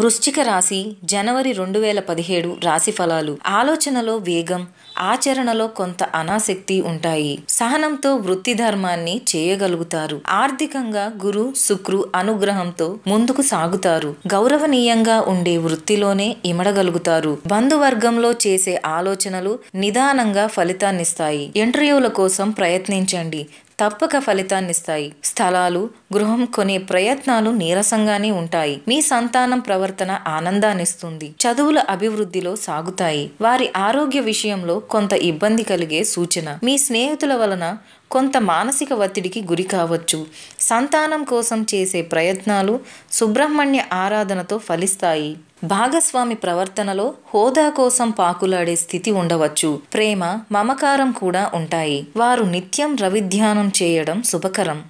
వృశ్చిక రాశి జనవరి రెండు వేల పదిహేడు రాశి ఫలాలు ఆలోచనలో వేగం ఆచరణలో కొంత అనాసక్తి ఉంటాయి సహనంతో వృత్తి ధర్మాన్ని చేయగలుగుతారు ఆర్థికంగా గురు శుక్రు అనుగ్రహంతో ముందుకు సాగుతారు గౌరవనీయంగా ఉండే వృత్తిలోనే ఇమడగలుగుతారు బంధువర్గంలో చేసే ఆలోచనలు నిదానంగా ఫలితాన్నిస్తాయి ఇంటర్వ్యూల కోసం ప్రయత్నించండి తప్పక ఫలితాన్నిస్తాయి స్థలాలు గృహం కొనే ప్రయత్నాలు నీరసంగానే ఉంటాయి మీ సంతానం ప్రవర్తన ఆనందాన్నిస్తుంది చదువుల అభివృద్ధిలో సాగుతాయి వారి ఆరోగ్య విషయంలో కొంత ఇబ్బంది కలిగే సూచన మీ స్నేహితుల వలన కొంత మానసిక ఒత్తిడికి గురి కావచ్చు సంతానం కోసం చేసే ప్రయత్నాలు సుబ్రహ్మణ్య ఆరాధనతో ఫలిస్తాయి భాగస్వామి ప్రవర్తనలో హోదా కోసం పాకులాడే స్థితి ఉండవచ్చు ప్రేమ మమకారం కూడా ఉంటాయి వారు నిత్యం రవిధ్యానం చేయడం శుభకరం